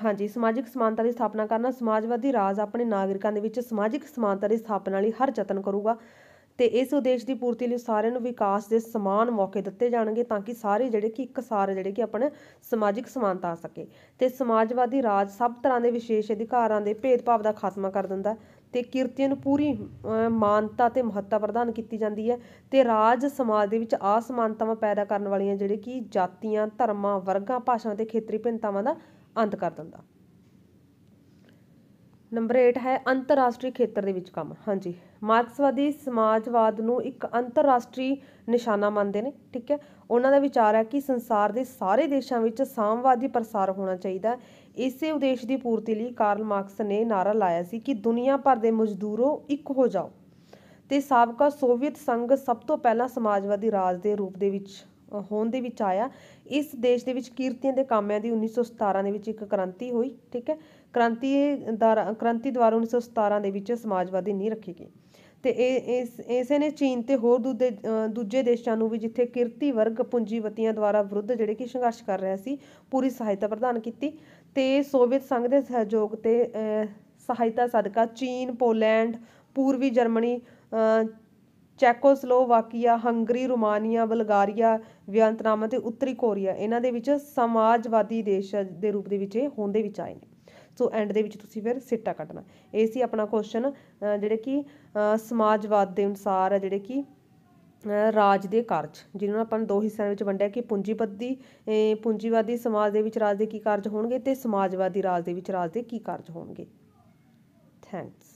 ਹਾਂਜੀ ਸਮਾਜਿਕ ਸਮਾਨਤਾ ਦੀ ਸਥਾਪਨਾ ਕਰਨਾ ਸਮਾਜਵਾਦੀ ਰਾਜ ਆਪਣੇ ਨਾਗਰਿਕਾਂ ਦੇ ਵਿੱਚ ਸਮਾਜਿਕ ਸਮਾਨਤਾ ਦੀ ਸਥਾਪਨਾ ਲਈ ਹਰ ਯਤਨ ਕਰੂਗਾ ਤੇ ਇਸ ਉਦੇਸ਼ ਦੀ ਪੂਰਤੀ ਲਈ ਸਾਰਿਆਂ ਨੂੰ ਵਿਕਾਸ ਦੇ ਸਮਾਨ ਮੌਕੇ ਦਿੱਤੇ ਜਾਣਗੇ ਤਾਂ ਕਿ ਸਾਰੇ ਜਿਹੜੇ ਕਿ ਇੱਕਸਾਰ ਜਿਹੜੇ ਕਿ ਆਪਣੇ ਸਮਾਜਿਕ ਸਮਾਨਤਾ ਆ ਸਕੇ ਤੇ ਸਮਾਜਵਾਦੀ ਰਾਜ ਸਭ ਤਰ੍ਹਾਂ ਦੇ ਵਿਸ਼ੇਸ਼ ਅਧਿਕਾਰਾਂ ਦੇ ਭੇਦਭਾਵ ਦਾ ਖਾਤਮਾ ਕਰ ਦਿੰਦਾ ਤੇ ਕਿਰਤੀਆਂ ਨੂੰ ਪੂਰੀ ਮਾਨਤਾ ਤੇ ਮਹੱਤਤਾ ਪ੍ਰਦਾਨ ਕੀਤੀ ਜਾਂਦੀ ਹੈ ਤੇ ਰਾਜ ਸਮਾਜ ਦੇ ਵਿੱਚ ਅਸਮਾਨਤਾਵਾਂ ਪੈਦਾ ਕਰਨ ਵਾਲੀਆਂ ਜਿਹੜੇ ਕਿ ਜਾਤੀਆਂ ਧਰਮਾਂ ਵਰਗਾਂ ਭਾਸ਼ਾਵਾਂ ਤੇ ਖੇਤਰੀ ਭਿੰਨਤਾਵਾਂ ਦਾ ਅੰਤ ਕਰ ਦਿੰਦਾ ਨੰਬਰ 8 ਹੈ ਅੰਤਰਰਾਸ਼ਟਰੀ ਖੇਤਰ ਦੇ ਵਿੱਚ ਕੰਮ ਹਾਂਜੀ ਮਾਰਕਸਵਾਦੀ ਸਮਾਜਵਾਦ ਨੂੰ ਇੱਕ ਅੰਤਰਰਾਸ਼ਟਰੀ ਨਿਸ਼ਾਨਾ ਮੰਨਦੇ ਨੇ ਠੀਕ ਹੈ ਉਹਨਾਂ ਦਾ ਵਿਚਾਰ ਹੈ ਕਿ ਸੰਸਾਰ ਦੇ ਸਾਰੇ ਦੇਸ਼ਾਂ ਵਿੱਚ ਸਾਮਵਾਦੀ ਪ੍ਰਸਾਰ ਹੋਣਾ ਚਾਹੀਦਾ ਇਸੇ ਉਦੇਸ਼ ਦੀ ਪੂਰਤੀ ਲਈ ਕਾਰਲ ਮਾਰਕਸ ਨੇ ਨਾਰਾ ਲਾਇਆ ਸੀ ਕਿ ਦੁਨੀਆ ਭਰ ਦੇ ਮਜ਼ਦੂਰੋ ਇੱਕ ਹੋ ਜਾਓ ਤੇ ਸਾਬਕਾ ਸੋਵੀਅਤ ਸੰਘ ਸਭ ਤੋਂ ਪਹਿਲਾਂ ਸਮਾਜਵਾਦੀ ਰਾਜ ਦੇ ਰੂਪ ਦੇ ਵਿੱਚ ਹੋਣ ਦੇ ਵਿੱਚ ਆਇਆ ਇਸ ਦੇਸ਼ ਦੇ ਵਿੱਚ ਕੀਰਤੀਆਂ ਦੇ ਕਾਮਿਆਂ ਦੀ 1917 ਦੇ ਵਿੱਚ ਇੱਕ ਕ੍ਰਾਂਤੀ ਹੋਈ ਠੀਕ ਹੈ ਕ੍ਰਾਂਤੀ ਦਾ ਕ੍ਰਾਂਤੀ ਦੁਆਰਾ 1917 ਦੇ ਵਿੱਚ ਸਮਾਜਵਾਦੀ ਨਹੀਂ ਰੱਖੀ ਗਈ ਤੇ ਇਹ ਇਸ ਇਸੇ ਨੇ ਚੀਨ ਤੇ ਹੋਰ ਦੂਜੇ ਦੇਸ਼ਾਂ ਨੂੰ ਵੀ ਜਿੱਥੇ ਕਿਰਤੀ ਵਰਗ ਪੂੰਜੀਪਤੀਆਂ ਦੁਆਰਾ ਵਿਰੁੱਧ ਜਿਹੜੇ ਕਿ ਸੰਘਰਸ਼ ਕਰ ਰਿਹਾ ਸੀ ਪੂਰੀ ਸਹਾਇਤਾ ਪ੍ਰਦਾਨ ਕੀਤੀ ਤੇ ਸੋਵੀਅਤ ਸੰਘ ਦੇ ਸਹਿਯੋਗ ਤੇ ਸਹਾਇਤਾ ਸਦਕਾ ਚੀਨ ਪੋਲੈਂਡ ਪੂਰਬੀ Germany Czechoslovakia Hungary Romania Bulgaria Vietnam ਅਤੇ ਉੱਤਰੀ ਕੋਰੀਆ ਇਹਨਾਂ ਦੇ ਵਿੱਚ ਸਮਾਜਵਾਦੀ ਦੇਸ਼ ਦੇ ਰੂਪ ਦੇ ਵਿੱਚ ਇਹ ਦੇ ਵਿੱਚ ਆਏ ਨੇ ਸੋ ਐਂਡ ਦੇ ਵਿੱਚ ਤੁਸੀਂ ਫਿਰ ਸਿੱਟਾ ਕੱਢਣਾ ਇਹ ਸੀ ਆਪਣਾ ਕੁਐਸਚਨ ਜਿਹੜੇ ਕਿ ਸਮਾਜਵਾਦ ਦੇ ਅਨੁਸਾਰ ਜਿਹੜੇ ਕਿ ਰਾਜ ਦੇ ਕਾਰਜ ਜਿਹਨੂੰ ਆਪਾਂ ਦੋ ਹਿੱਸਿਆਂ ਵਿੱਚ ਵੰਡਿਆ ਕਿ ਪੂੰਜੀਪਤੀ ਪੂੰਜੀਵਾਦੀ ਸਮਾਜ ਦੇ ਵਿੱਚ ਰਾਜ ਦੇ ਕੀ ਕਾਰਜ ਹੋਣਗੇ ਤੇ ਸਮਾਜਵਾਦੀ ਰਾਜ ਦੇ ਵਿੱਚ ਰਾਜ ਦੇ ਕੀ ਕਾਰਜ ਹੋਣਗੇ ਥੈਂਕਸ